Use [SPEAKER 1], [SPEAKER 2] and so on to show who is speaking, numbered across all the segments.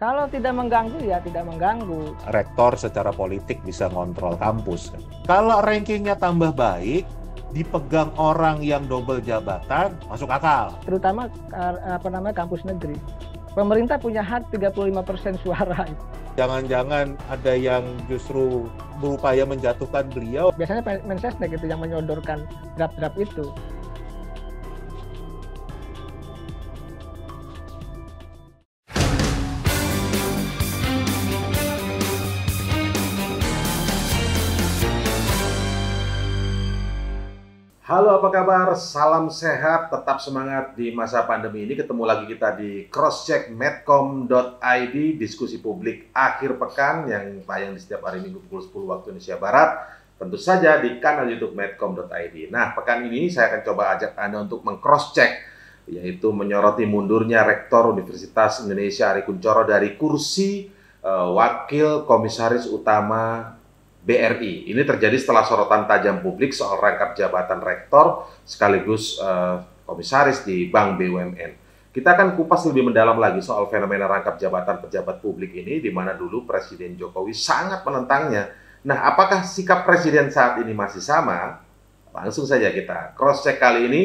[SPEAKER 1] Kalau tidak mengganggu ya tidak mengganggu.
[SPEAKER 2] Rektor secara politik bisa ngontrol kampus. Kalau rankingnya tambah baik, dipegang orang yang double jabatan masuk akal.
[SPEAKER 1] Terutama eh, apa namanya kampus negeri. Pemerintah punya hak 35% suara.
[SPEAKER 2] Jangan-jangan ada yang justru berupaya menjatuhkan beliau.
[SPEAKER 1] Biasanya mensesnek itu yang menyodorkan draft-draft itu.
[SPEAKER 3] Halo apa kabar? Salam sehat, tetap semangat di masa pandemi ini. Ketemu lagi kita di crosscheckmedcom.id diskusi publik akhir pekan yang tayang di setiap hari Minggu pukul 10 waktu Indonesia Barat. Tentu saja di kanal YouTube medcom.id. Nah, pekan ini saya akan coba ajak Anda untuk mengcrosscheck yaitu menyoroti mundurnya Rektor Universitas Indonesia Ari Kuncoro dari kursi uh, Wakil Komisaris Utama BRI. Ini terjadi setelah sorotan tajam publik soal rangkap jabatan rektor sekaligus uh, komisaris di Bank BUMN. Kita akan kupas lebih mendalam lagi soal fenomena rangkap jabatan pejabat publik ini di mana dulu Presiden Jokowi sangat menentangnya. Nah, apakah sikap presiden saat ini masih sama? Langsung saja kita cross check kali ini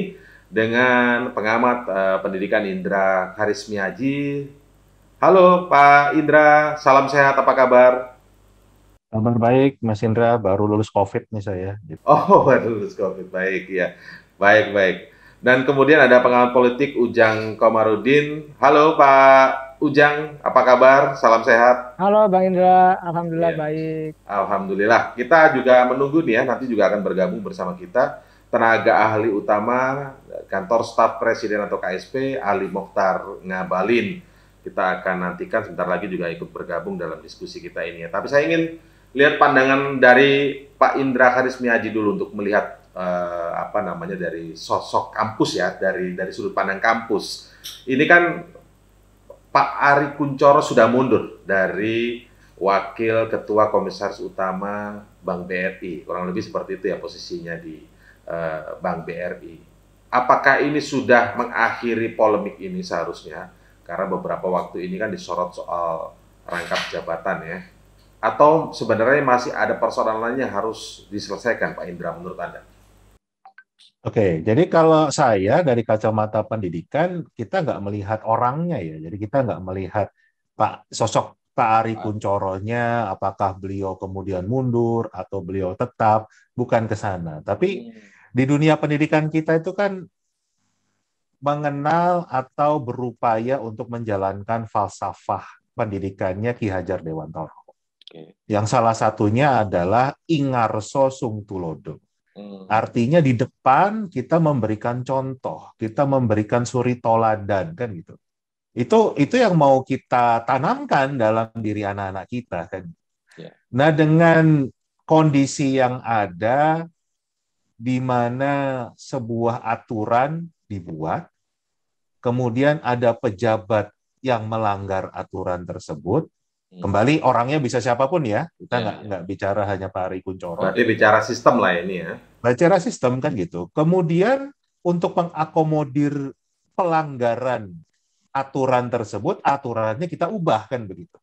[SPEAKER 3] dengan pengamat uh, pendidikan Indra Karismiaji. Halo Pak Indra, salam sehat, apa kabar?
[SPEAKER 2] Kabar baik, Mas Indra. Baru lulus COVID nih saya. Gitu. Oh, baru
[SPEAKER 3] lulus COVID. Baik, ya. Baik, baik. Dan kemudian ada pengalaman politik Ujang Komarudin. Halo Pak Ujang, apa kabar? Salam sehat.
[SPEAKER 1] Halo Bang Indra, Alhamdulillah ya. baik.
[SPEAKER 3] Alhamdulillah. Kita juga menunggu nih ya, nanti juga akan bergabung bersama kita tenaga ahli utama kantor staf presiden atau KSP Ali Mokhtar Ngabalin. Kita akan nantikan sebentar lagi juga ikut bergabung dalam diskusi kita ini ya. Tapi saya ingin lihat pandangan dari Pak Indra Karismiaji dulu untuk melihat uh, apa namanya dari sosok kampus ya dari dari sudut pandang kampus. Ini kan Pak Ari Kuncoro sudah mundur dari Wakil Ketua Komisaris Utama Bank BRI. Kurang lebih seperti itu ya posisinya di uh, Bank BRI. Apakah ini sudah mengakhiri polemik ini seharusnya? Karena beberapa waktu ini kan disorot soal rangkap jabatan ya atau sebenarnya masih ada persoalan lainnya harus diselesaikan Pak Indra menurut Anda?
[SPEAKER 2] Oke, jadi kalau saya dari kacamata pendidikan kita nggak melihat orangnya ya, jadi kita nggak melihat Pak sosok Pak Ari ah. Kuncoronya, apakah beliau kemudian mundur atau beliau tetap, bukan ke sana. Tapi hmm. di dunia pendidikan kita itu kan mengenal atau berupaya untuk menjalankan falsafah pendidikannya Ki Hajar Dewantoro. Yang salah satunya adalah ingarso sung tulodo. Hmm. Artinya di depan kita memberikan contoh, kita memberikan suri toladan kan gitu. Itu itu yang mau kita tanamkan dalam diri anak-anak kita kan. Yeah. Nah dengan kondisi yang ada di mana sebuah aturan dibuat, kemudian ada pejabat yang melanggar aturan tersebut, Iya. Kembali orangnya bisa siapapun ya, kita iya, nggak ya, bicara hanya Pak Ari Kuncoro. Berarti bicara sistem lah ini ya. Bicara sistem kan gitu. Kemudian untuk mengakomodir pelanggaran aturan tersebut, aturannya kita ubah kan begitu.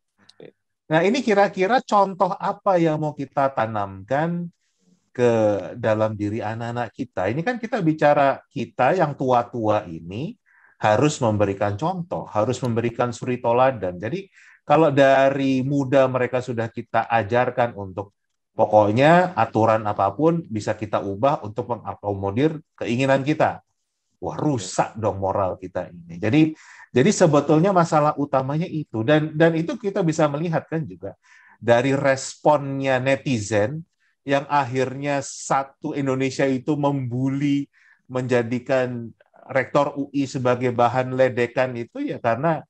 [SPEAKER 2] Nah ini kira-kira contoh apa yang mau kita tanamkan ke dalam diri anak-anak kita. Ini kan kita bicara kita yang tua-tua ini harus memberikan contoh, harus memberikan suri toladan. Jadi kalau dari muda mereka sudah kita ajarkan untuk pokoknya aturan apapun bisa kita ubah untuk mengakomodir keinginan kita. Wah, rusak dong moral kita ini. Jadi jadi sebetulnya masalah utamanya itu dan dan itu kita bisa melihat kan juga dari responnya netizen yang akhirnya satu Indonesia itu membuli menjadikan rektor UI sebagai bahan ledekan itu ya karena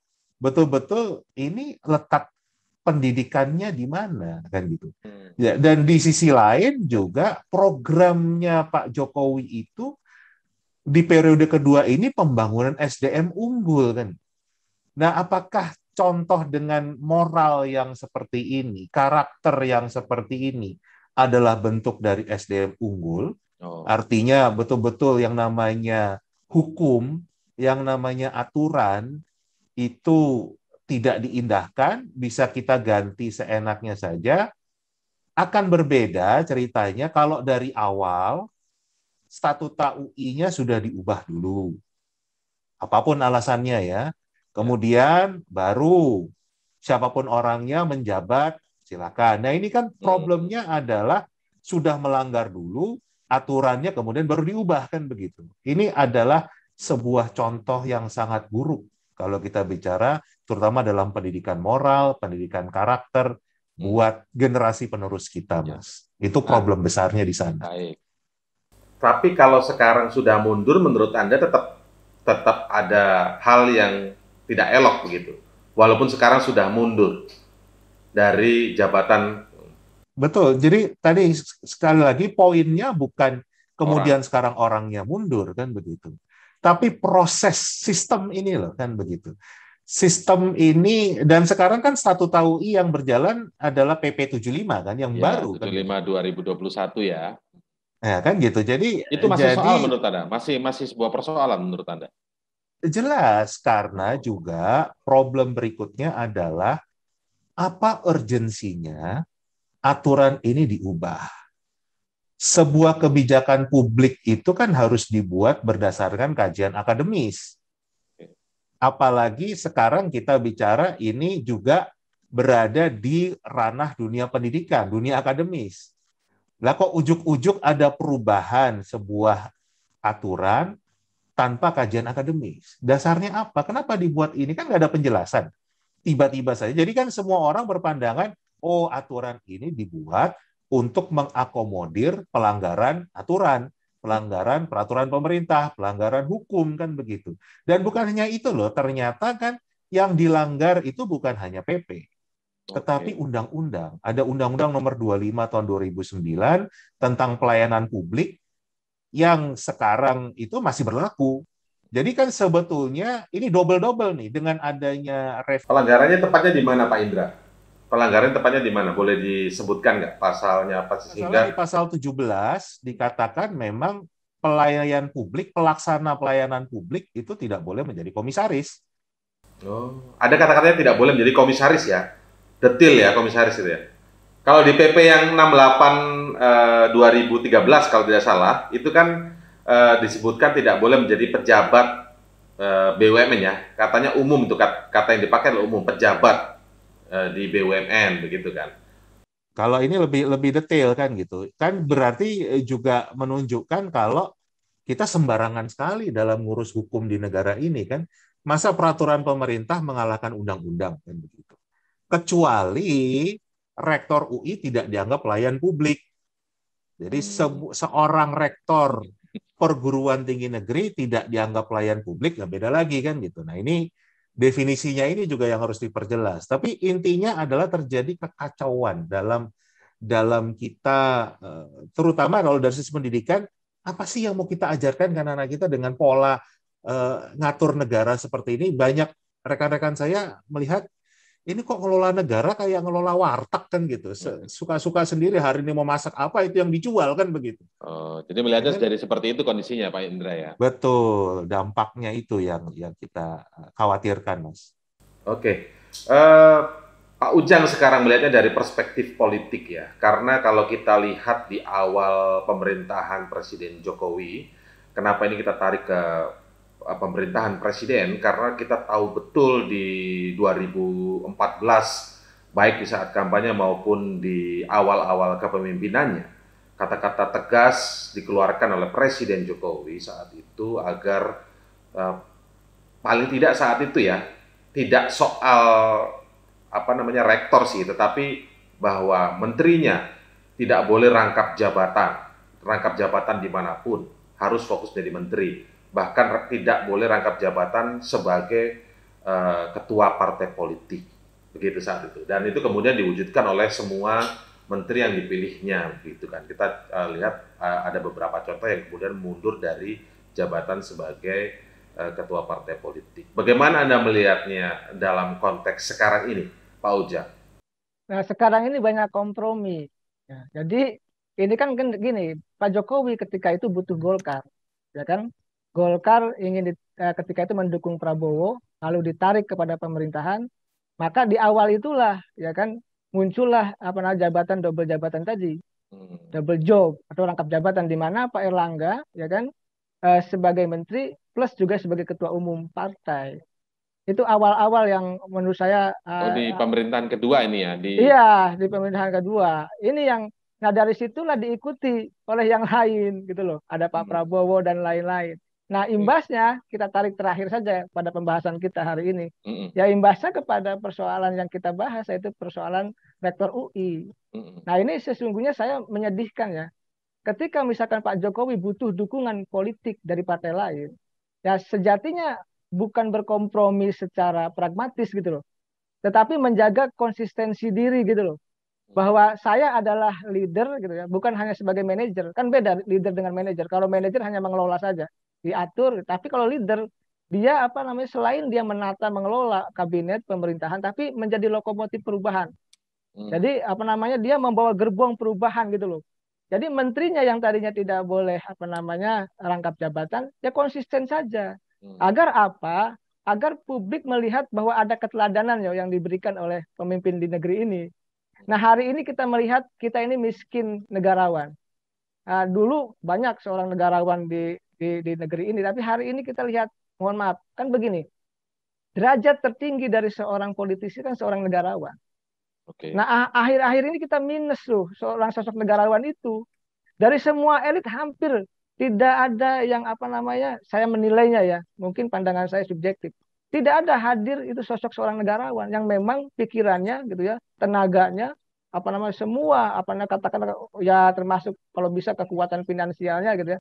[SPEAKER 2] betul-betul ini letak pendidikannya di mana kan gitu. Hmm. Ya, dan di sisi lain juga programnya Pak Jokowi itu di periode kedua ini pembangunan SDM unggul kan. Nah, apakah contoh dengan moral yang seperti ini, karakter yang seperti ini adalah bentuk dari SDM unggul? Oh. Artinya betul-betul yang namanya hukum, yang namanya aturan, itu tidak diindahkan, bisa kita ganti seenaknya saja. Akan berbeda ceritanya kalau dari awal statuta UI-nya sudah diubah dulu. Apapun alasannya ya. Kemudian baru siapapun orangnya menjabat silakan. Nah, ini kan iya. problemnya adalah sudah melanggar dulu aturannya kemudian baru diubah kan begitu. Ini adalah sebuah contoh yang sangat buruk kalau kita bicara terutama dalam pendidikan moral, pendidikan karakter hmm. buat generasi penerus kita, iya. Mas. Itu problem nah. besarnya di sana. Baik. Tapi kalau sekarang sudah mundur menurut Anda tetap
[SPEAKER 3] tetap ada hal yang tidak elok begitu. Walaupun sekarang sudah mundur dari jabatan
[SPEAKER 2] Betul. Jadi tadi sekali lagi poinnya bukan kemudian orang. sekarang orangnya mundur kan begitu tapi proses sistem ini loh kan begitu. Sistem ini dan sekarang kan satu UI yang berjalan adalah PP 75 kan yang ya, baru 75
[SPEAKER 3] kan. 2021 ya.
[SPEAKER 2] Ya kan gitu. Jadi itu masih jadi, soal menurut
[SPEAKER 3] Anda, masih masih sebuah persoalan menurut
[SPEAKER 2] Anda. Jelas karena juga problem berikutnya adalah apa urgensinya aturan ini diubah sebuah kebijakan publik itu kan harus dibuat berdasarkan kajian akademis. Apalagi sekarang kita bicara ini juga berada di ranah dunia pendidikan, dunia akademis. Lah kok ujuk-ujuk ada perubahan sebuah aturan tanpa kajian akademis? Dasarnya apa? Kenapa dibuat ini? Kan nggak ada penjelasan. Tiba-tiba saja. Jadi kan semua orang berpandangan, oh aturan ini dibuat untuk mengakomodir pelanggaran aturan, pelanggaran peraturan pemerintah, pelanggaran hukum kan begitu. Dan bukan hanya itu loh, ternyata kan yang dilanggar itu bukan hanya PP, tetapi undang-undang. Ada Undang-Undang Nomor 25 Tahun 2009 tentang pelayanan publik yang sekarang itu masih berlaku. Jadi kan sebetulnya ini double-double nih dengan adanya revisi. Pelanggarannya tepatnya di mana Pak Indra?
[SPEAKER 3] pelanggaran tepatnya di mana? Boleh disebutkan nggak pasalnya apa sih sehingga di
[SPEAKER 2] pasal 17 dikatakan memang pelayanan publik, pelaksana pelayanan publik itu tidak boleh menjadi komisaris. Oh, ada kata-katanya tidak boleh menjadi komisaris
[SPEAKER 3] ya. Detil ya komisaris itu ya. Kalau di PP yang 68 eh, 2013 kalau tidak salah, itu kan eh, disebutkan tidak boleh menjadi pejabat eh, BUMN ya. Katanya umum itu kata yang dipakai adalah umum pejabat Eh, di BUMN begitu kan.
[SPEAKER 2] Kalau ini lebih lebih detail kan gitu. Kan berarti eh, juga menunjukkan kalau kita sembarangan sekali dalam ngurus hukum di negara ini kan. Masa peraturan pemerintah mengalahkan undang-undang kan begitu. Kecuali rektor UI tidak dianggap pelayan publik. Jadi hmm. se seorang rektor perguruan tinggi negeri tidak dianggap pelayan publik, ya beda lagi kan gitu. Nah ini definisinya ini juga yang harus diperjelas. Tapi intinya adalah terjadi kekacauan dalam dalam kita eh, terutama kalau dari sisi pendidikan apa sih yang mau kita ajarkan ke anak-anak kita dengan pola uh, ngatur negara seperti ini banyak rekan-rekan saya melihat ini kok ngelola negara kayak ngelola warteg kan gitu. Hmm. Suka-suka sendiri hari ini mau masak apa itu yang dijual kan begitu.
[SPEAKER 3] Oh, jadi melihatnya dari seperti itu kondisinya Pak Indra ya.
[SPEAKER 2] Betul, dampaknya itu yang yang kita eh, khawatirkan, Mas. Oke.
[SPEAKER 3] Uh, Pak Ujang sekarang melihatnya dari perspektif politik ya. Karena kalau kita lihat di awal pemerintahan Presiden Jokowi, kenapa ini kita tarik ke Eh, pemerintahan presiden karena kita tahu betul di 2014 baik di saat kampanye maupun di awal-awal kepemimpinannya kata-kata tegas dikeluarkan oleh Presiden Jokowi saat itu agar uh, paling tidak saat itu ya tidak soal apa namanya rektor sih tetapi bahwa menterinya tidak boleh rangkap jabatan rangkap jabatan dimanapun harus fokus jadi menteri bahkan tidak boleh rangkap jabatan sebagai uh, ketua partai politik begitu saat itu dan itu kemudian diwujudkan oleh semua menteri yang dipilihnya begitu kan kita uh, lihat uh, ada beberapa contoh yang kemudian mundur dari jabatan sebagai uh, ketua partai politik bagaimana anda melihatnya dalam konteks sekarang ini Pak Uja
[SPEAKER 1] nah sekarang ini banyak kompromi ya, jadi ini kan gini Pak Jokowi ketika itu butuh Golkar ya kan Golkar ingin di, eh, ketika itu mendukung Prabowo lalu ditarik kepada pemerintahan maka di awal itulah ya kan muncullah apa namanya jabatan double jabatan tadi hmm. double job atau rangkap jabatan di mana Pak Erlangga ya kan eh, sebagai menteri plus juga sebagai ketua umum partai itu awal-awal yang menurut saya eh, oh, di
[SPEAKER 3] pemerintahan kedua ini ya di iya
[SPEAKER 1] di pemerintahan kedua ini yang nah dari situlah diikuti oleh yang lain gitu loh ada Pak hmm. Prabowo dan lain-lain Nah, hmm. imbasnya kita tarik terakhir saja pada pembahasan kita hari ini. Hmm. Ya imbasnya kepada persoalan yang kita bahas yaitu persoalan rektor UI. Hmm. Nah, ini sesungguhnya saya menyedihkan ya. Ketika misalkan Pak Jokowi butuh dukungan politik dari partai lain, ya sejatinya bukan berkompromi secara pragmatis gitu loh. Tetapi menjaga konsistensi diri gitu loh. Bahwa saya adalah leader gitu ya, bukan hanya sebagai manajer. Kan beda leader dengan manajer. Kalau manajer hanya mengelola saja diatur. Tapi kalau leader dia apa namanya selain dia menata mengelola kabinet pemerintahan, tapi menjadi lokomotif perubahan. Hmm. Jadi apa namanya dia membawa gerbong perubahan gitu loh. Jadi menterinya yang tadinya tidak boleh apa namanya rangkap jabatan, ya konsisten saja. Hmm. Agar apa? Agar publik melihat bahwa ada keteladanan ya yang diberikan oleh pemimpin di negeri ini. Nah hari ini kita melihat kita ini miskin negarawan. Nah, dulu banyak seorang negarawan di di, di negeri ini. Tapi hari ini kita lihat, mohon maaf, kan begini, derajat tertinggi dari seorang politisi kan seorang negarawan. Okay. Nah ah, akhir-akhir ini kita minus loh seorang sosok negarawan itu. Dari semua elit hampir tidak ada yang apa namanya, saya menilainya ya, mungkin pandangan saya subjektif. Tidak ada hadir itu sosok seorang negarawan yang memang pikirannya gitu ya, tenaganya apa namanya semua apa namanya katakan ya termasuk kalau bisa kekuatan finansialnya gitu ya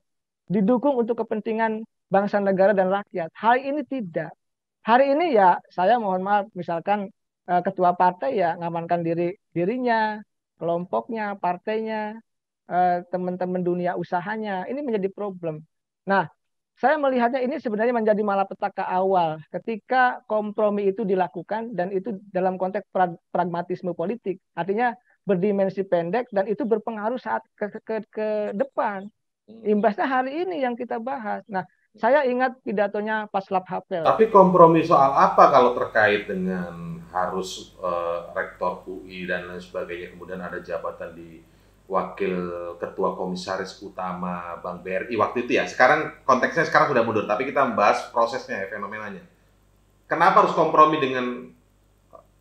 [SPEAKER 1] didukung untuk kepentingan bangsa negara dan rakyat. Hari ini tidak. Hari ini ya saya mohon maaf misalkan eh, ketua partai ya ngamankan diri dirinya, kelompoknya, partainya, eh, teman-teman dunia usahanya. Ini menjadi problem. Nah, saya melihatnya ini sebenarnya menjadi malapetaka awal ketika kompromi itu dilakukan dan itu dalam konteks pragmatisme politik. Artinya berdimensi pendek dan itu berpengaruh saat ke, ke, ke depan. Hmm. imbasnya hari ini yang kita bahas. Nah, saya ingat pidatonya pas lap hapel. Tapi
[SPEAKER 3] kompromi soal apa kalau terkait dengan harus e, rektor UI dan lain sebagainya, kemudian ada jabatan di wakil ketua komisaris utama Bank BRI waktu itu ya. Sekarang konteksnya sekarang sudah mundur, tapi kita membahas prosesnya, ya, fenomenanya. Kenapa harus kompromi dengan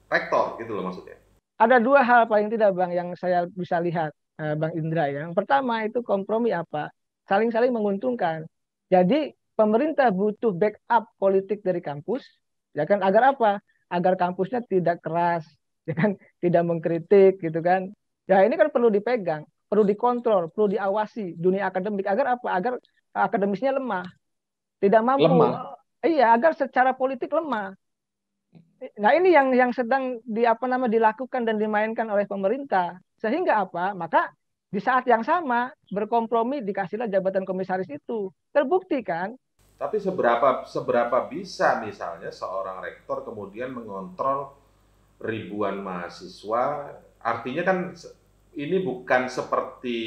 [SPEAKER 3] rektor gitu loh
[SPEAKER 1] maksudnya? Ada dua hal paling tidak Bang yang saya bisa lihat. Eh, Bang Indra ya. Yang pertama itu kompromi apa? Saling-saling menguntungkan. Jadi pemerintah butuh backup politik dari kampus, ya kan agar apa? Agar kampusnya tidak keras, ya kan tidak mengkritik gitu kan. Ya ini kan perlu dipegang, perlu dikontrol, perlu diawasi dunia akademik agar apa? Agar akademisnya lemah. Tidak mampu. Lemah. Iya, agar secara politik lemah. Nah, ini yang yang sedang di apa nama dilakukan dan dimainkan oleh pemerintah sehingga apa? Maka di saat yang sama berkompromi dikasihlah jabatan komisaris itu. Terbukti kan? Tapi seberapa
[SPEAKER 3] seberapa bisa misalnya seorang rektor kemudian mengontrol ribuan mahasiswa? Artinya kan ini bukan seperti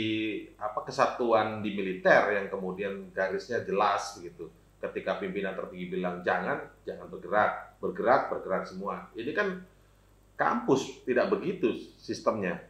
[SPEAKER 3] apa kesatuan di militer yang kemudian garisnya jelas gitu. Ketika pimpinan tertinggi bilang jangan, jangan bergerak, bergerak, bergerak semua. Ini kan kampus tidak begitu sistemnya.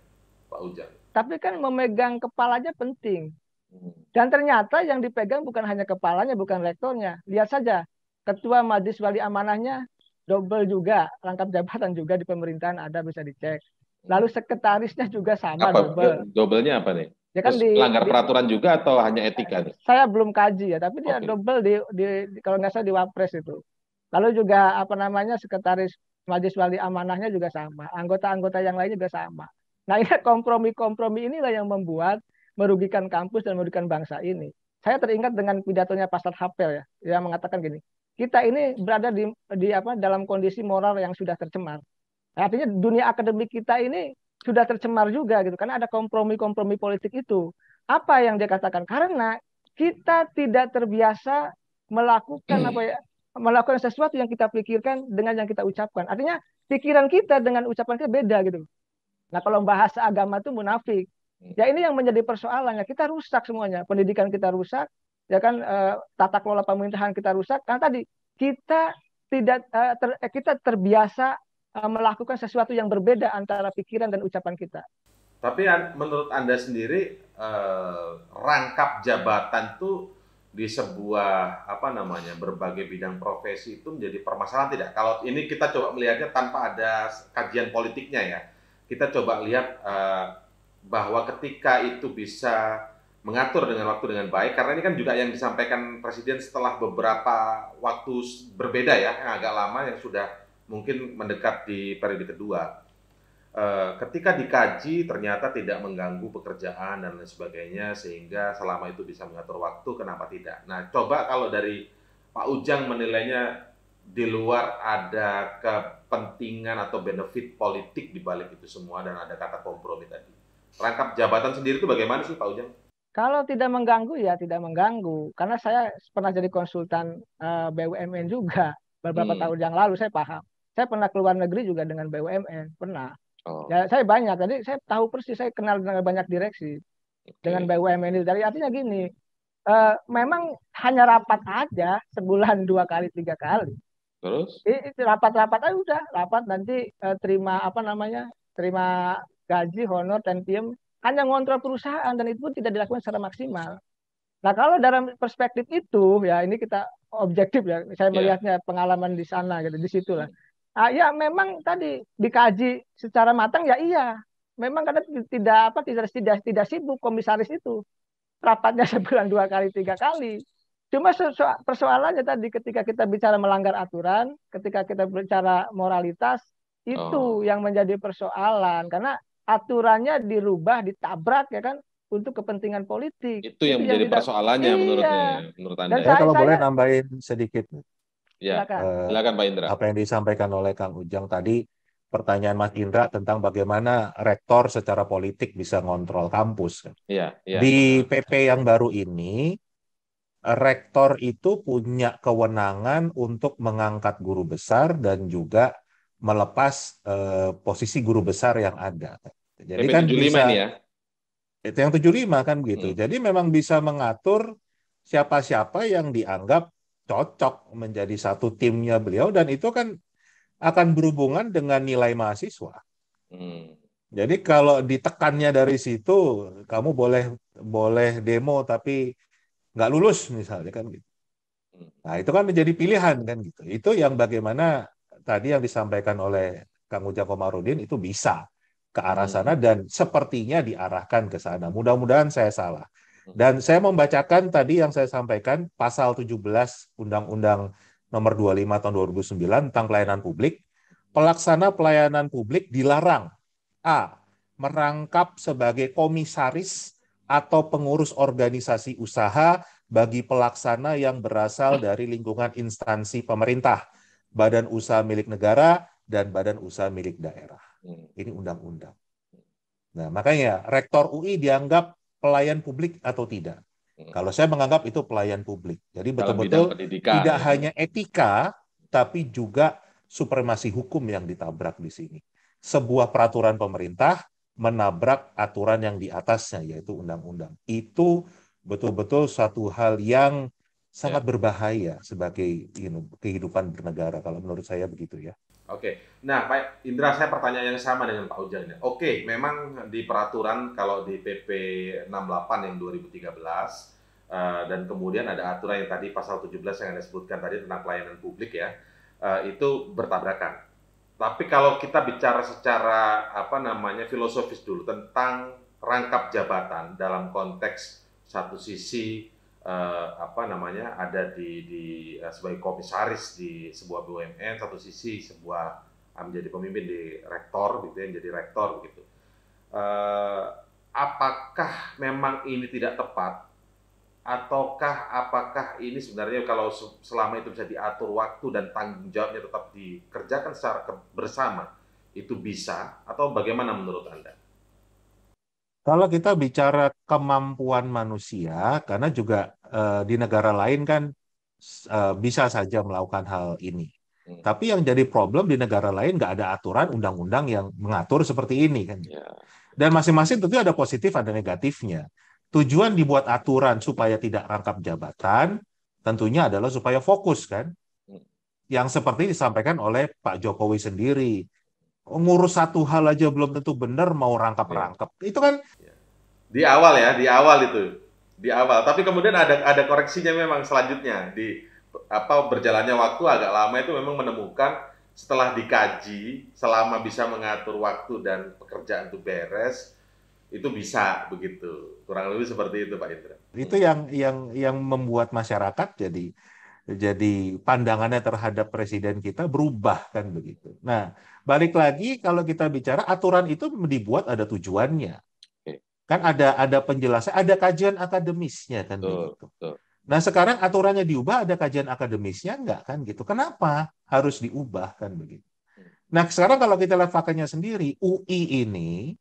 [SPEAKER 3] Pak Ujang.
[SPEAKER 1] Tapi kan memegang kepalanya penting. Hmm. Dan ternyata yang dipegang bukan hanya kepalanya, bukan rektornya. Lihat saja, ketua majelis wali amanahnya double juga, rangkap jabatan juga di pemerintahan ada bisa dicek. Hmm. Lalu sekretarisnya juga sama apa, double.
[SPEAKER 3] Doublenya apa nih? Ya kan di, langgar peraturan juga atau hanya etika nih?
[SPEAKER 1] Saya belum kaji ya, tapi dia okay. double di, di kalau nggak salah di Wapres itu. Lalu juga apa namanya sekretaris majelis wali amanahnya juga sama, anggota-anggota yang lainnya juga sama. Nah ini kompromi-kompromi inilah yang membuat merugikan kampus dan merugikan bangsa ini. Saya teringat dengan pidatonya Pastor Hapel ya, yang mengatakan gini, kita ini berada di, di apa dalam kondisi moral yang sudah tercemar. Artinya dunia akademik kita ini sudah tercemar juga gitu karena ada kompromi-kompromi politik itu. Apa yang dia katakan? Karena kita tidak terbiasa melakukan apa ya melakukan sesuatu yang kita pikirkan dengan yang kita ucapkan. Artinya pikiran kita dengan ucapan kita beda gitu. Nah kalau bahasa agama itu munafik. Hmm. Ya ini yang menjadi persoalannya. Kita rusak semuanya. Pendidikan kita rusak, ya kan e, tata kelola pemerintahan kita rusak. Karena tadi kita tidak e, ter, eh, kita terbiasa e, melakukan sesuatu yang berbeda antara pikiran dan ucapan kita.
[SPEAKER 3] Tapi menurut Anda sendiri eh, rangkap jabatan tuh di sebuah apa namanya berbagai bidang profesi itu menjadi permasalahan tidak? Kalau ini kita coba melihatnya tanpa ada kajian politiknya ya kita coba lihat uh, bahwa ketika itu bisa mengatur dengan waktu dengan baik karena ini kan juga yang disampaikan presiden setelah beberapa waktu berbeda ya yang agak lama yang sudah mungkin mendekat di periode kedua e, ketika dikaji ternyata tidak mengganggu pekerjaan dan lain sebagainya sehingga selama itu bisa mengatur waktu kenapa tidak nah coba kalau dari Pak Ujang menilainya di luar ada kepentingan atau benefit politik di balik itu semua dan ada kata kompromi tadi. Rangkap jabatan sendiri itu bagaimana sih Pak Ujang?
[SPEAKER 1] Kalau tidak mengganggu ya tidak mengganggu karena saya pernah jadi konsultan eh, BUMN juga beberapa hmm. tahun yang lalu saya paham. Saya pernah keluar negeri juga dengan BUMN, pernah. Oh. Ya, saya banyak, jadi saya tahu persis, saya kenal dengan banyak direksi okay. dengan BUMN itu. Jadi artinya gini, uh, memang hanya rapat aja sebulan dua kali tiga kali Terus? Rapat-rapat aja udah, rapat nanti eh, terima apa namanya, terima gaji, honor, dan tim. hanya ngontrol perusahaan dan itu pun tidak dilakukan secara maksimal. Nah kalau dalam perspektif itu ya ini kita objektif ya, saya iya. melihatnya yeah. pengalaman di sana gitu, di situ lah. Ah, ya memang tadi dikaji secara matang ya iya, memang karena tidak apa tidak tidak tidak sibuk komisaris itu rapatnya sebulan dua kali tiga kali Cuma persoalannya tadi ketika kita bicara melanggar aturan, ketika kita bicara moralitas, itu oh. yang menjadi persoalan karena aturannya dirubah, ditabrak ya kan untuk kepentingan politik. Itu yang menjadi persoalannya iya. menurutnya, menurut Anda. Dan saya, kalau saya... boleh
[SPEAKER 2] nambahin sedikit.
[SPEAKER 1] Ya, silakan. Uh, silakan
[SPEAKER 2] Pak Indra. Apa yang disampaikan oleh Kang Ujang tadi pertanyaan Mas Indra tentang bagaimana rektor secara politik bisa ngontrol kampus. Ya, ya. Di PP yang baru ini rektor itu punya kewenangan untuk mengangkat guru besar dan juga melepas eh, posisi guru besar yang ada. Jadi kan bisa, ya. Itu yang 75 kan begitu. Hmm. Jadi memang bisa mengatur siapa-siapa yang dianggap cocok menjadi satu timnya beliau dan itu kan akan berhubungan dengan nilai mahasiswa. Hmm. Jadi kalau ditekannya dari situ, kamu boleh boleh demo tapi nggak lulus misalnya kan gitu. Nah itu kan menjadi pilihan kan gitu. Itu yang bagaimana tadi yang disampaikan oleh Kang Ujang Komarudin itu bisa ke arah sana hmm. dan sepertinya diarahkan ke sana. Mudah-mudahan saya salah. Dan saya membacakan tadi yang saya sampaikan pasal 17 Undang-Undang nomor 25 tahun 2009 tentang pelayanan publik. Pelaksana pelayanan publik dilarang A. merangkap sebagai komisaris atau pengurus organisasi usaha bagi pelaksana yang berasal dari lingkungan instansi pemerintah, badan usaha milik negara, dan badan usaha milik daerah. Hmm. Ini undang-undang. Nah, makanya rektor UI dianggap pelayan publik atau tidak. Hmm. Kalau saya menganggap itu pelayan publik. Jadi betul-betul tidak hanya etika, tapi juga supremasi hukum yang ditabrak di sini. Sebuah peraturan pemerintah menabrak aturan yang di atasnya yaitu undang-undang. Itu betul-betul satu hal yang sangat ya. berbahaya sebagai kehidupan bernegara kalau menurut saya begitu ya.
[SPEAKER 3] Oke, nah Pak Indra saya pertanyaan yang sama dengan Pak Ujang. Oke, memang di peraturan kalau di PP 68 yang 2013 uh, eh, dan kemudian ada aturan yang tadi pasal 17 yang Anda sebutkan tadi tentang pelayanan publik ya, uh, itu bertabrakan. Tapi kalau kita bicara secara apa namanya filosofis dulu tentang rangkap jabatan dalam konteks satu sisi eh, apa namanya ada di, di eh, sebagai komisaris di sebuah BUMN, satu sisi sebuah ah, menjadi pemimpin di rektor gitu ya, menjadi rektor gitu, Eh, apakah memang ini tidak tepat ataukah apakah ini sebenarnya kalau selama itu bisa diatur waktu dan tanggung jawabnya tetap dikerjakan secara bersama itu bisa atau bagaimana menurut Anda?
[SPEAKER 2] Kalau kita bicara kemampuan manusia karena juga e, di negara lain kan e, bisa saja melakukan hal ini. Hmm. Tapi yang jadi problem di negara lain nggak ada aturan undang-undang yang mengatur seperti ini kan. Yeah. Dan masing-masing tentu ada positif ada negatifnya tujuan dibuat aturan supaya tidak rangkap jabatan tentunya adalah supaya fokus kan hmm. yang seperti disampaikan oleh Pak Jokowi sendiri ngurus satu hal aja belum tentu benar mau rangkap-rangkap ya. itu kan iya.
[SPEAKER 3] di awal ya di awal itu di awal tapi kemudian ada ada koreksinya memang selanjutnya di apa berjalannya waktu agak lama itu memang menemukan setelah dikaji selama bisa mengatur waktu dan pekerjaan itu beres itu bisa begitu kurang lebih seperti itu Pak
[SPEAKER 2] Indra. Itu yang yang yang membuat masyarakat jadi jadi pandangannya terhadap presiden kita berubah kan begitu. Nah balik lagi kalau kita bicara aturan itu dibuat ada tujuannya kan ada ada penjelasan ada kajian akademisnya kan betul, begitu. Betul. Nah sekarang aturannya diubah ada kajian akademisnya nggak kan gitu? Kenapa harus diubah kan begitu? Hmm. Nah sekarang kalau kita lihat faktanya sendiri UI ini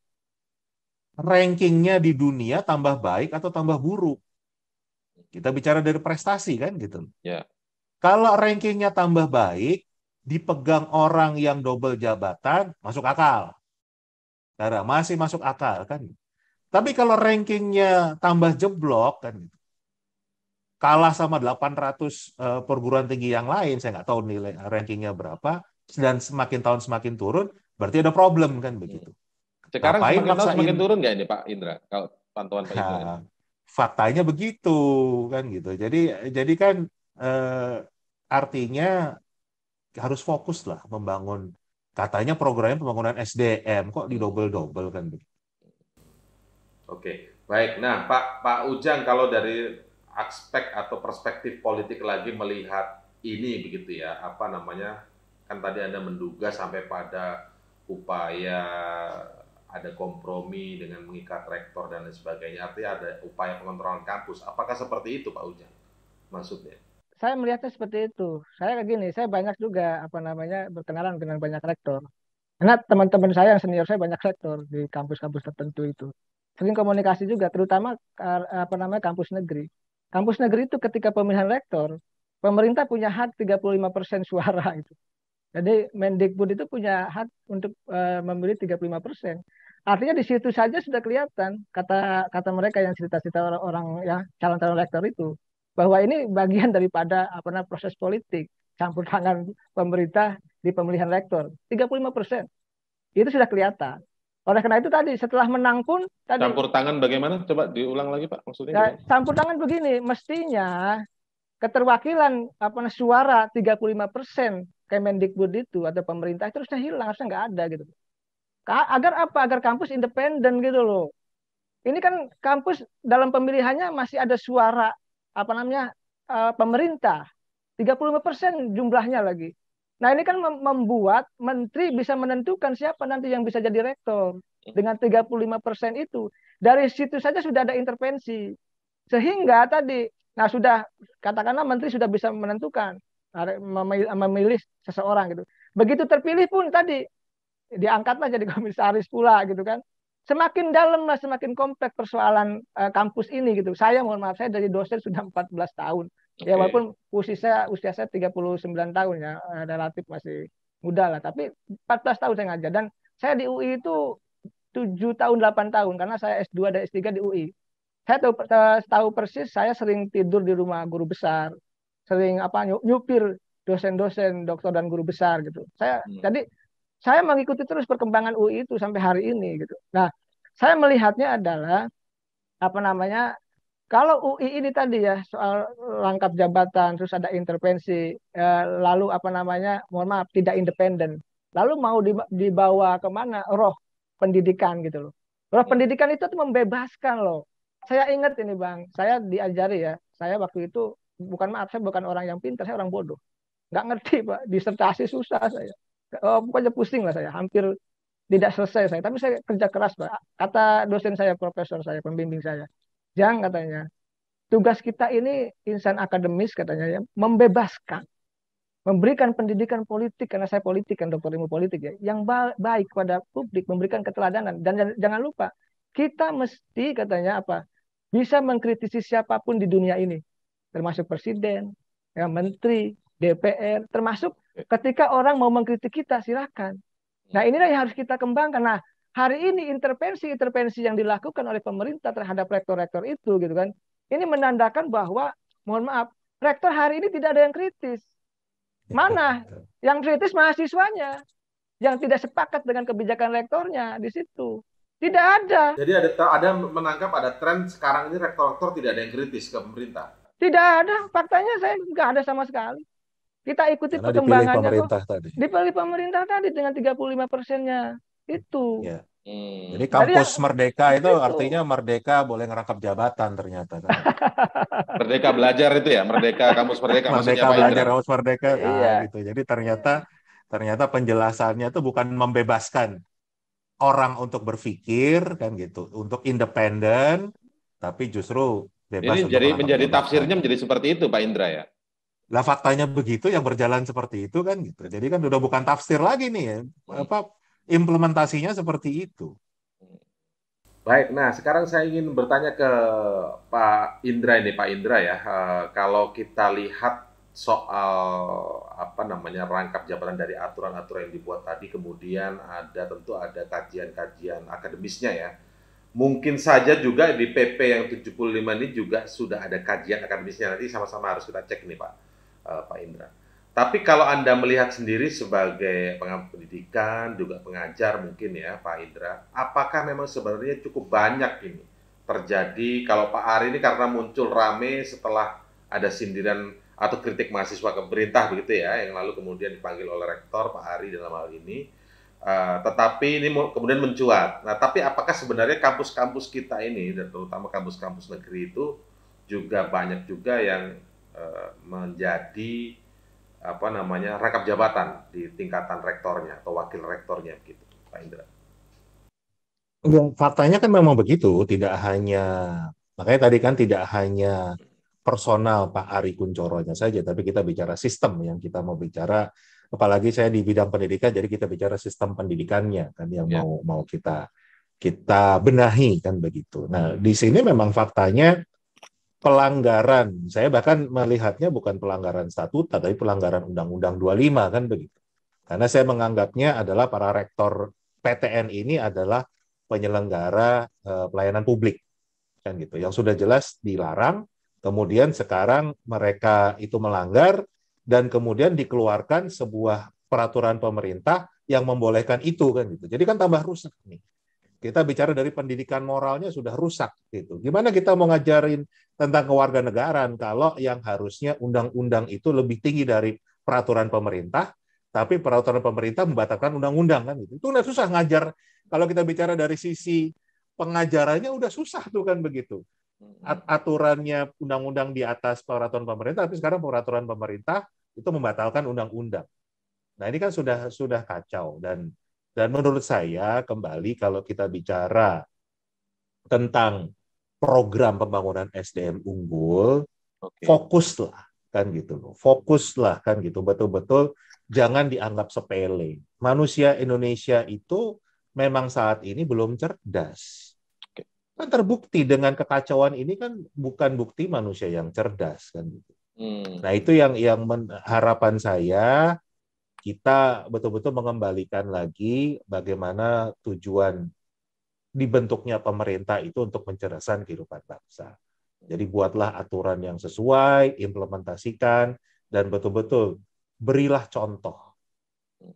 [SPEAKER 2] rankingnya di dunia tambah baik atau tambah buruk. Kita bicara dari prestasi kan gitu. Ya. Kalau rankingnya tambah baik, dipegang orang yang double jabatan, masuk akal. Karena masih masuk akal kan. Tapi kalau rankingnya tambah jeblok kan gitu. Kalah sama 800 eh, perguruan tinggi yang lain, saya nggak tahu nilai rankingnya berapa, dan semakin tahun semakin turun, berarti ada problem kan ya. begitu. Ya sekarang Ngapain semakin maksain? semakin turun
[SPEAKER 3] nggak ini Pak Indra? Kalau pantauan Pak Indra. Nah,
[SPEAKER 2] faktanya begitu kan gitu. Jadi jadi kan eh, artinya harus fokus lah membangun katanya programnya pembangunan SDM kok di double double kan Oke,
[SPEAKER 3] baik. Nah, Pak Pak Ujang kalau dari aspek atau perspektif politik lagi melihat ini begitu ya, apa namanya? Kan tadi Anda menduga sampai pada upaya ada kompromi dengan mengikat rektor dan lain sebagainya. Artinya ada upaya pengontrolan kampus. Apakah seperti itu Pak Ujang maksudnya?
[SPEAKER 1] Saya melihatnya seperti itu. Saya begini, saya banyak juga apa namanya berkenalan dengan banyak rektor. Karena teman-teman saya yang senior saya banyak rektor di kampus-kampus tertentu itu. Sering komunikasi juga, terutama eh, apa namanya kampus negeri. Kampus negeri itu ketika pemilihan rektor, pemerintah punya hak 35% suara itu. Jadi Mendikbud itu punya hak untuk uh, memilih 35 persen. Artinya di situ saja sudah kelihatan kata kata mereka yang cerita-cerita orang-orang ya calon-calon rektor itu bahwa ini bagian daripada apa namanya proses politik campur tangan pemerintah di pemilihan rektor 35 persen itu sudah kelihatan. Oleh karena itu tadi setelah menang pun tadi campur
[SPEAKER 3] tangan bagaimana? Coba diulang lagi pak maksudnya. nah,
[SPEAKER 1] campur tangan begini mestinya keterwakilan apa suara 35 persen Kemendikbud itu atau pemerintah itu harusnya hilang harusnya nggak ada gitu agar apa agar kampus independen gitu loh ini kan kampus dalam pemilihannya masih ada suara apa namanya uh, pemerintah 35 persen jumlahnya lagi nah ini kan membuat menteri bisa menentukan siapa nanti yang bisa jadi rektor dengan 35 persen itu dari situ saja sudah ada intervensi sehingga tadi nah sudah katakanlah menteri sudah bisa menentukan memilih seseorang gitu begitu terpilih pun tadi diangkatlah jadi komisaris pula gitu kan semakin dalam lah semakin kompleks persoalan uh, kampus ini gitu saya mohon maaf saya dari dosen sudah 14 tahun okay. ya walaupun usia saya usia saya 39 tahun ya eh, relatif masih muda lah tapi 14 tahun saya ngajar dan saya di UI itu 7 tahun 8 tahun karena saya S2 dan S3 di UI saya tahu, eh, tahu persis saya sering tidur di rumah guru besar sering apa nyupir dosen-dosen doktor dan guru besar gitu saya hmm. jadi saya mengikuti terus perkembangan UI itu sampai hari ini gitu. Nah, saya melihatnya adalah apa namanya kalau UI ini tadi ya soal rangkap jabatan terus ada intervensi eh, lalu apa namanya mohon maaf tidak independen lalu mau dibawa kemana roh pendidikan gitu loh roh iya. pendidikan itu tuh membebaskan loh saya ingat ini bang saya diajari ya saya waktu itu bukan maaf saya bukan orang yang pintar saya orang bodoh Gak ngerti pak disertasi susah saya oh, bukannya pusing lah saya hampir tidak selesai saya tapi saya kerja keras pak kata dosen saya profesor saya pembimbing saya jang katanya tugas kita ini insan akademis katanya ya membebaskan memberikan pendidikan politik karena saya politik kan dokter ilmu politik ya yang baik kepada publik memberikan keteladanan dan jangan lupa kita mesti katanya apa bisa mengkritisi siapapun di dunia ini termasuk presiden ya menteri DPR, termasuk ketika orang mau mengkritik kita, silahkan. Nah hmm. inilah yang harus kita kembangkan. Nah hari ini intervensi-intervensi yang dilakukan oleh pemerintah terhadap rektor-rektor itu gitu kan, ini menandakan bahwa mohon maaf rektor hari ini tidak ada yang kritis. Ya, Mana yang kritis mahasiswanya yang tidak sepakat dengan kebijakan rektornya di situ. Tidak ada. Jadi
[SPEAKER 3] ada ada menangkap ada tren sekarang ini rektor-rektor tidak ada yang kritis ke pemerintah.
[SPEAKER 1] Tidak ada, faktanya saya nggak ada sama sekali. Kita ikuti Karena perkembangannya dipilih pemerintah kok. tadi. Dipilih pemerintah tadi dengan 35 persennya itu. Ya. Hmm. Jadi kampus Jadi, ya.
[SPEAKER 2] merdeka itu, itu artinya merdeka boleh ngerangkap jabatan ternyata. Kan?
[SPEAKER 3] merdeka belajar itu ya, merdeka kampus merdeka. merdeka belajar kampus
[SPEAKER 2] merdeka. Nah, iya. gitu. Jadi ternyata ternyata penjelasannya itu bukan membebaskan orang untuk berpikir kan gitu, untuk independen, tapi justru bebas. jadi menjadi tafsirnya
[SPEAKER 3] menjadi seperti itu, Pak Indra ya
[SPEAKER 2] lah faktanya begitu yang berjalan seperti itu kan gitu. Jadi kan udah bukan tafsir lagi nih ya. Hmm. Apa implementasinya seperti itu.
[SPEAKER 3] Baik, nah sekarang saya ingin bertanya ke Pak Indra ini, Pak Indra ya. E, kalau kita lihat soal apa namanya rangkap jabatan dari aturan-aturan yang dibuat tadi, kemudian ada tentu ada kajian-kajian akademisnya ya. Mungkin saja juga di PP yang 75 ini juga sudah ada kajian akademisnya nanti sama-sama harus kita cek nih Pak uh, Pak Indra. Tapi kalau Anda melihat sendiri sebagai pengamat pendidikan, juga pengajar mungkin ya Pak Indra, apakah memang sebenarnya cukup banyak ini terjadi kalau Pak Ari ini karena muncul rame setelah ada sindiran atau kritik mahasiswa ke pemerintah begitu ya, yang lalu kemudian dipanggil oleh rektor Pak Ari dalam hal ini, uh, tetapi ini kemudian mencuat. Nah, tapi apakah sebenarnya kampus-kampus kita ini, dan terutama kampus-kampus negeri itu juga banyak juga yang Eh, menjadi apa namanya rangkap jabatan di tingkatan rektornya atau wakil rektornya gitu Pak Indra.
[SPEAKER 2] Ya faktanya kan memang begitu, tidak hanya makanya tadi kan tidak hanya personal Pak Ari Kuncoronya saja, tapi kita bicara sistem yang kita mau bicara apalagi saya di bidang pendidikan jadi kita bicara sistem pendidikannya kan yang ya. mau mau kita kita benahi kan begitu. Nah, di sini memang faktanya pelanggaran. Saya bahkan melihatnya bukan pelanggaran statuta, tapi pelanggaran Undang-Undang 25 kan begitu. Karena saya menganggapnya adalah para rektor PTN ini adalah penyelenggara eh, pelayanan publik kan gitu. Yang sudah jelas dilarang, kemudian sekarang mereka itu melanggar dan kemudian dikeluarkan sebuah peraturan pemerintah yang membolehkan itu kan gitu. Jadi kan tambah rusak nih. Kita bicara dari pendidikan moralnya sudah rusak gitu. Gimana kita mau ngajarin tentang kewarganegaraan kalau yang harusnya undang-undang itu lebih tinggi dari peraturan pemerintah, tapi peraturan pemerintah membatalkan undang-undang kan gitu. Itu udah susah ngajar kalau kita bicara dari sisi pengajarannya udah susah tuh kan begitu. Aturannya undang-undang di atas peraturan pemerintah, tapi sekarang peraturan pemerintah itu membatalkan undang-undang. Nah ini kan sudah sudah kacau dan dan menurut saya, kembali kalau kita bicara tentang program pembangunan SDM unggul, okay. fokuslah kan gitu loh. Fokuslah kan gitu, betul-betul jangan dianggap sepele. Manusia Indonesia itu memang saat ini belum cerdas. Kan terbukti dengan kekacauan ini kan bukan bukti manusia yang cerdas kan gitu. Hmm. Nah, itu yang yang harapan saya kita betul-betul mengembalikan lagi bagaimana tujuan dibentuknya pemerintah itu untuk mencerdaskan kehidupan bangsa. Jadi buatlah aturan yang sesuai, implementasikan, dan betul-betul berilah contoh.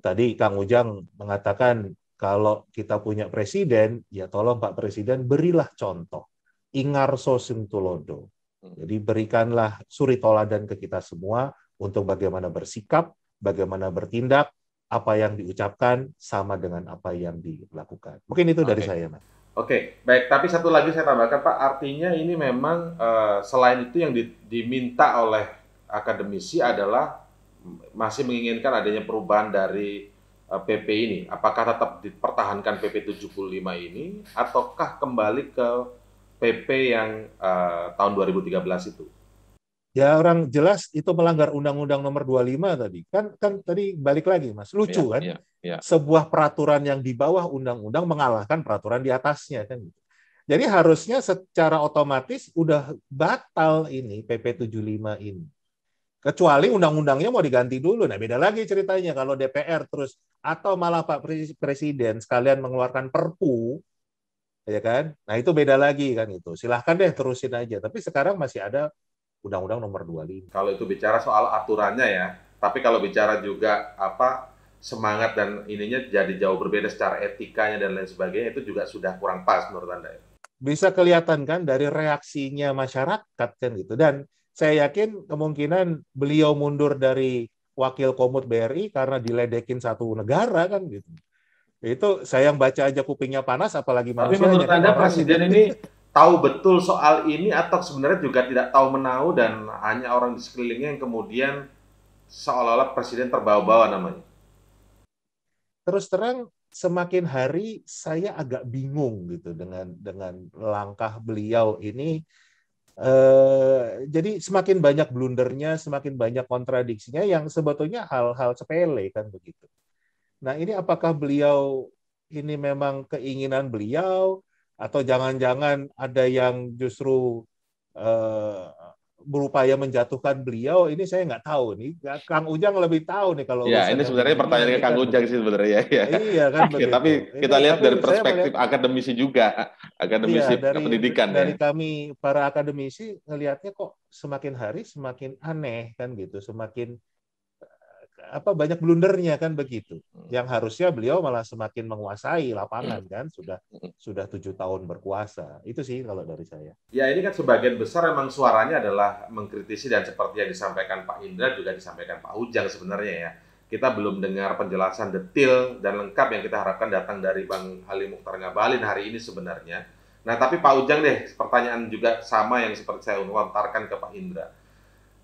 [SPEAKER 2] Tadi Kang Ujang mengatakan kalau kita punya presiden, ya tolong Pak Presiden berilah contoh. Ingarso sintulodo. Hmm. Jadi berikanlah suri toladan ke kita semua untuk bagaimana bersikap, bagaimana bertindak, apa yang diucapkan sama dengan apa yang dilakukan. Mungkin itu dari okay. saya, Mas. Oke,
[SPEAKER 3] okay. baik. Tapi satu lagi saya tambahkan, Pak. Artinya ini memang uh, selain itu yang di, diminta oleh akademisi adalah masih menginginkan adanya perubahan dari uh, eh, PP ini. Apakah tetap dipertahankan PP 75 ini, ataukah kembali ke PP yang uh, tahun
[SPEAKER 2] 2013 itu? Ya orang jelas itu melanggar Undang-Undang Nomor 25 tadi. Kan kan tadi balik lagi Mas, lucu ya, kan? Ya, ya. Sebuah peraturan yang di bawah undang-undang mengalahkan peraturan di atasnya kan. Gitu. Jadi harusnya secara otomatis udah batal ini PP 75 ini. Kecuali undang-undangnya mau diganti dulu. Nah, beda lagi ceritanya kalau DPR terus atau malah Pak Presiden sekalian mengeluarkan Perpu ya kan? Nah, itu beda lagi kan itu. Silahkan deh terusin aja. Tapi sekarang masih ada Undang-Undang Nomor 25.
[SPEAKER 3] Kalau itu bicara soal aturannya ya, tapi kalau bicara juga apa semangat dan ininya jadi jauh berbeda secara etikanya dan lain sebagainya itu juga sudah kurang pas menurut Anda ya.
[SPEAKER 2] Bisa kelihatan kan dari reaksinya masyarakat kan gitu dan saya yakin kemungkinan beliau mundur dari wakil komut BRI karena diledekin satu negara kan gitu. Itu saya yang baca aja kupingnya panas apalagi manusia. Tapi menurut Anda presiden ini tahu betul soal ini atau sebenarnya juga tidak tahu menahu dan
[SPEAKER 3] hanya orang di sekelilingnya yang kemudian seolah-olah presiden terbawa-bawa hmm. namanya?
[SPEAKER 2] Terus terang semakin hari saya agak bingung gitu dengan dengan langkah beliau ini. Eh, jadi semakin banyak blundernya, semakin banyak kontradiksinya yang sebetulnya hal-hal sepele kan begitu. Nah ini apakah beliau ini memang keinginan beliau atau jangan-jangan ada yang justru uh, berupaya menjatuhkan beliau ini saya nggak tahu nih Kang Ujang lebih tahu nih kalau ya ini sebenarnya pertanyaan ke Kang kan,
[SPEAKER 3] Ujang sih sebenarnya ya iya kan ya, tapi kita lihat tapi dari perspektif melihat, akademisi juga akademisi iya, dari, pendidikan ya. dari ya.
[SPEAKER 2] kami para akademisi ngelihatnya kok semakin hari semakin aneh kan gitu semakin apa banyak blundernya kan begitu. Hmm. Yang harusnya beliau malah semakin menguasai lapangan hmm. kan sudah hmm. sudah tujuh tahun berkuasa. Itu sih kalau dari saya.
[SPEAKER 3] Ya ini kan sebagian besar emang suaranya adalah mengkritisi dan seperti yang disampaikan Pak Indra juga disampaikan Pak Ujang sebenarnya ya. Kita belum dengar penjelasan detail dan lengkap yang kita harapkan datang dari Bang Halim Mukhtar Ngabalin hari ini sebenarnya. Nah tapi Pak Ujang deh pertanyaan juga sama yang seperti saya lontarkan ke Pak Indra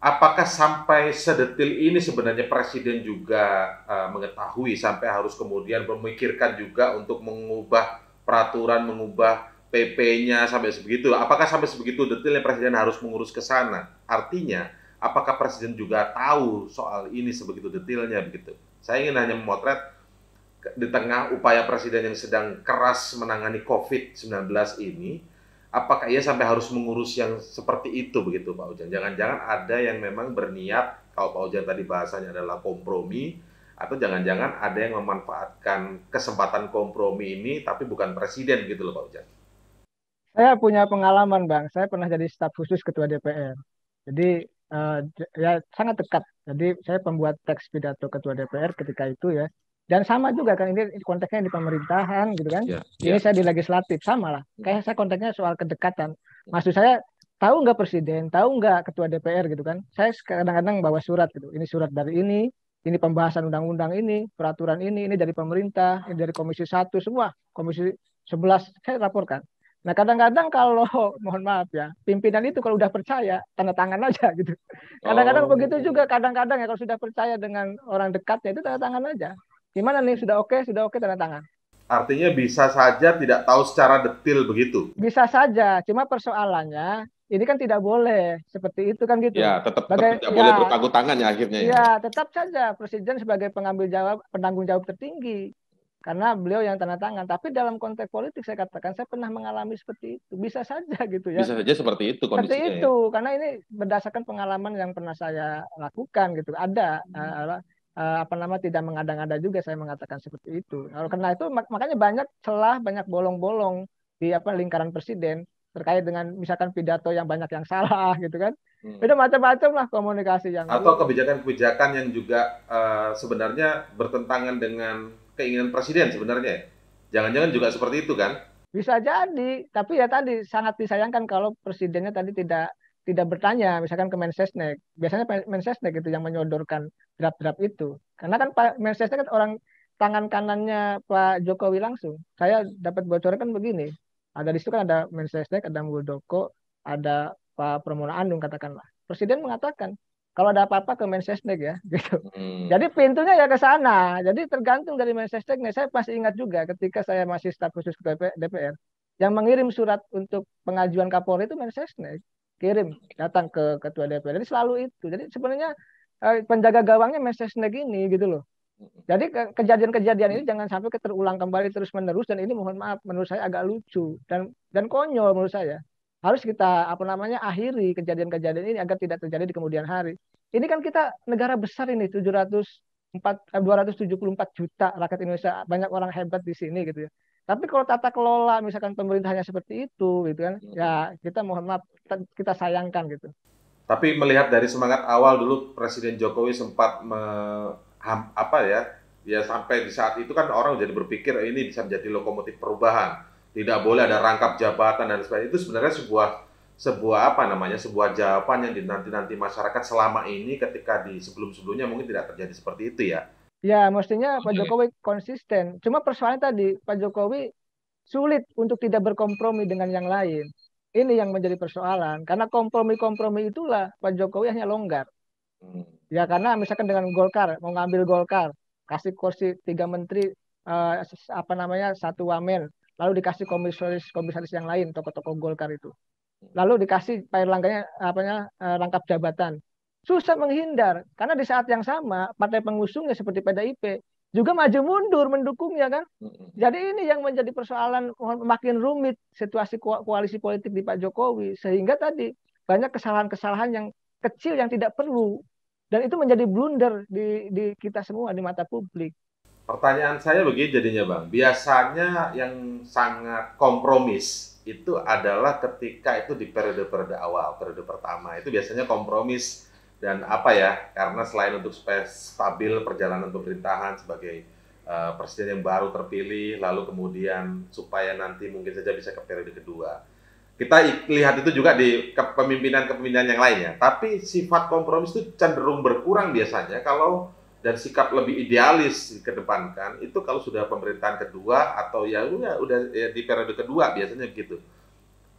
[SPEAKER 3] apakah sampai sedetil ini sebenarnya presiden juga uh, mengetahui sampai harus kemudian memikirkan juga untuk mengubah peraturan, mengubah PP-nya sampai sebegitu. Apakah sampai sebegitu detilnya presiden harus mengurus ke sana? Artinya, apakah presiden juga tahu soal ini sebegitu detilnya begitu? Saya ingin hanya memotret di tengah upaya presiden yang sedang keras menangani COVID-19 ini, apakah ia sampai harus mengurus yang seperti itu begitu Pak Ujan? Jangan-jangan ada yang memang berniat kalau Pak Ujan tadi bahasanya adalah kompromi atau jangan-jangan ada yang memanfaatkan kesempatan kompromi ini tapi bukan presiden gitu loh Pak Ujan.
[SPEAKER 1] Saya punya pengalaman Bang, saya pernah jadi staf khusus ketua DPR. Jadi uh, ya sangat dekat. Jadi saya pembuat teks pidato ketua DPR ketika itu ya dan sama juga kan ini konteksnya di pemerintahan gitu kan. Yeah, yeah. Ini ya. saya di legislatif sama lah. Kayak saya konteksnya soal kedekatan. Maksud saya tahu nggak presiden, tahu nggak ketua DPR gitu kan. Saya kadang-kadang bawa surat gitu. Ini surat dari ini, ini pembahasan undang-undang ini, peraturan ini, ini dari pemerintah, ini dari komisi satu semua, komisi sebelas saya laporkan. Nah kadang-kadang kalau mohon maaf ya pimpinan itu kalau udah percaya tanda tangan aja gitu.
[SPEAKER 3] Kadang-kadang oh. begitu
[SPEAKER 1] juga kadang-kadang ya kalau sudah percaya dengan orang dekatnya itu tanda tangan aja. Gimana nih? Sudah oke? Okay? Sudah oke okay, tanda tangan?
[SPEAKER 3] Artinya bisa saja tidak tahu secara detail begitu.
[SPEAKER 1] Bisa saja, cuma persoalannya ini kan tidak boleh seperti itu kan gitu. Ya, tetap, sebagai, tetap tidak ya, boleh berpangku
[SPEAKER 3] tangan ya akhirnya. Ya. ya,
[SPEAKER 1] tetap saja presiden sebagai pengambil jawab penanggung jawab tertinggi karena beliau yang tanda tangan. Tapi dalam konteks politik saya katakan saya pernah mengalami seperti itu. Bisa saja gitu ya. Bisa saja seperti itu kondisinya. Seperti ya. itu karena ini berdasarkan pengalaman yang pernah saya lakukan gitu. Ada hmm. uh, uh, apa nama tidak mengada-ngada juga saya mengatakan seperti itu. Kalau karena itu mak makanya banyak celah, banyak bolong-bolong di apa lingkaran presiden terkait dengan misalkan pidato yang banyak yang salah gitu kan. Hmm. Itu macam-macam lah komunikasi yang atau
[SPEAKER 3] kebijakan-kebijakan yang juga uh, sebenarnya bertentangan dengan keinginan presiden sebenarnya. Ya. Jangan-jangan juga seperti itu kan?
[SPEAKER 1] Bisa jadi, tapi ya tadi sangat disayangkan kalau presidennya tadi tidak tidak bertanya misalkan ke Mensesnek biasanya Mensesnek itu yang menyodorkan draft-draft itu karena kan Pak Mensesnek kan orang tangan kanannya Pak Jokowi langsung saya dapat bocoran kan begini ada di situ kan ada Mensesnek ada Muldoko ada Pak Pramono Anung katakanlah Presiden mengatakan kalau ada apa-apa ke Mensesnek ya gitu. Hmm. Jadi pintunya ya ke sana. Jadi tergantung dari Mensesnek. Saya pasti ingat juga ketika saya masih staf khusus ke DPR yang mengirim surat untuk pengajuan Kapolri itu Mensesnek kirim datang ke ketua DPR. Jadi selalu itu. Jadi sebenarnya eh, penjaga gawangnya Mesesnek ini gitu loh. Jadi kejadian-kejadian ini jangan sampai terulang kembali terus-menerus dan ini mohon maaf menurut saya agak lucu dan dan konyol menurut saya. Harus kita apa namanya akhiri kejadian-kejadian ini agar tidak terjadi di kemudian hari. Ini kan kita negara besar ini 700 4, 274 juta rakyat Indonesia banyak orang hebat di sini gitu ya tapi kalau tata kelola misalkan pemerintahnya seperti itu gitu kan, hmm. ya kita mohon maaf kita sayangkan gitu.
[SPEAKER 3] Tapi melihat dari semangat awal dulu Presiden Jokowi sempat me, apa ya, ya sampai di saat itu kan orang jadi berpikir eh, ini bisa menjadi lokomotif perubahan. Tidak boleh ada rangkap jabatan dan sebagainya. Itu sebenarnya sebuah sebuah apa namanya sebuah jawaban yang dinanti-nanti masyarakat selama ini ketika di sebelum-sebelumnya mungkin tidak terjadi seperti itu ya
[SPEAKER 1] Ya, mestinya okay. Pak Jokowi konsisten. Cuma persoalannya tadi, Pak Jokowi sulit untuk tidak berkompromi dengan yang lain. Ini yang menjadi persoalan. Karena kompromi-kompromi itulah Pak Jokowi hanya longgar. Hmm. Ya karena misalkan dengan Golkar, mau ngambil Golkar, kasih kursi tiga menteri, eh, apa namanya, satu wamen, lalu dikasih komisaris komisaris yang lain, tokoh-tokoh Golkar itu. Hmm. Lalu dikasih Pak Erlangganya, apanya, eh, rangkap jabatan susah menghindar karena di saat yang sama partai pengusungnya seperti PDIP juga maju mundur mendukungnya kan. Jadi ini yang menjadi persoalan makin rumit situasi koalisi politik di Pak Jokowi sehingga tadi banyak kesalahan-kesalahan yang kecil yang tidak perlu dan itu menjadi blunder di, di kita semua di mata publik.
[SPEAKER 3] Pertanyaan saya begini jadinya Bang, biasanya yang sangat kompromis itu adalah ketika itu di periode-periode awal, periode pertama itu biasanya kompromis dan apa ya karena selain untuk supaya stabil perjalanan pemerintahan sebagai uh, presiden yang baru terpilih lalu kemudian supaya nanti mungkin saja bisa ke periode kedua kita lihat itu juga di kepemimpinan-kepemimpinan yang lainnya tapi sifat kompromis itu cenderung berkurang biasanya kalau dan sikap lebih idealis kedepankan itu kalau sudah pemerintahan kedua atau ya, ya udah ya di periode kedua biasanya gitu.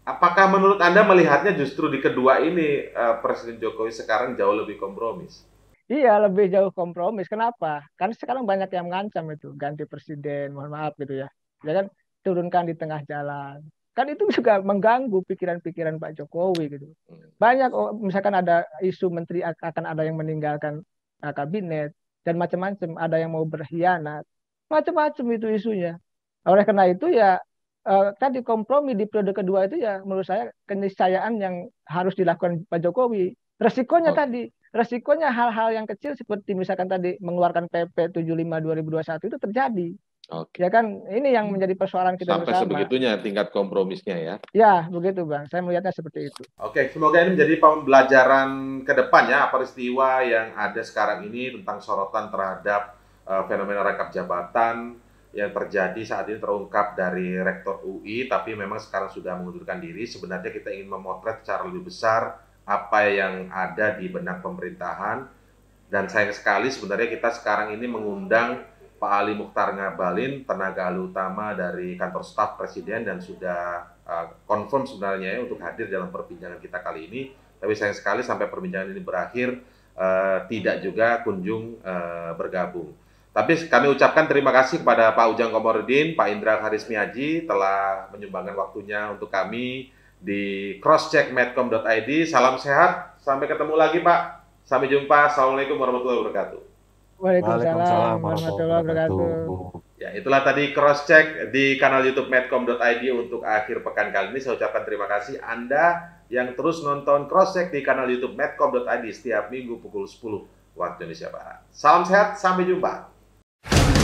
[SPEAKER 3] Apakah menurut Anda melihatnya justru di kedua ini uh, Presiden Jokowi sekarang jauh lebih kompromis?
[SPEAKER 1] Iya, lebih jauh kompromis. Kenapa? Kan sekarang banyak yang mengancam itu ganti presiden, mohon maaf gitu ya. Ya kan turunkan di tengah jalan. Kan itu juga mengganggu pikiran-pikiran Pak Jokowi gitu. Hmm. Banyak oh, misalkan ada isu menteri akan ada yang meninggalkan eh, kabinet dan macam-macam, ada yang mau berkhianat. Macam-macam itu isunya. Oleh karena itu ya uh, tadi kompromi di periode kedua itu ya menurut saya keniscayaan yang harus dilakukan Pak Jokowi. Resikonya oh. tadi, resikonya hal-hal yang kecil seperti misalkan tadi mengeluarkan PP 75 2021 itu terjadi. Oke. Ya kan ini yang menjadi persoalan kita Sampai bersama. sebegitunya
[SPEAKER 3] tingkat kompromisnya ya.
[SPEAKER 1] Ya, begitu Bang. Saya melihatnya seperti itu.
[SPEAKER 3] Oke, semoga ini menjadi pembelajaran ke depan ya peristiwa yang ada sekarang ini tentang sorotan terhadap uh, fenomena rangkap jabatan yang terjadi saat ini terungkap dari Rektor UI, tapi memang sekarang sudah mengundurkan diri. Sebenarnya kita ingin memotret secara lebih besar apa yang ada di benak pemerintahan. Dan sayang sekali sebenarnya kita sekarang ini mengundang Pak Ali Mukhtar Ngabalin, tenaga ahli utama dari kantor staf presiden dan sudah uh, confirm sebenarnya ya, untuk hadir dalam perbincangan kita kali ini. Tapi sayang sekali sampai perbincangan ini berakhir uh, tidak juga kunjung uh, bergabung. Tapi kami ucapkan terima kasih kepada Pak Ujang Komarudin, Pak Indra Harismiaji telah menyumbangkan waktunya untuk kami di crosscheckmedcom.id. Salam sehat, sampai ketemu lagi Pak. Sampai jumpa. Assalamualaikum warahmatullahi wabarakatuh.
[SPEAKER 1] Waalaikumsalam, Waalaikumsalam warahmatullahi wabarakatuh.
[SPEAKER 3] Ya, itulah tadi crosscheck di kanal YouTube medcom.id untuk akhir pekan kali ini. Saya ucapkan terima kasih Anda yang terus nonton crosscheck di kanal YouTube medcom.id setiap minggu pukul 10 waktu Indonesia Barat. Salam sehat, sampai jumpa. you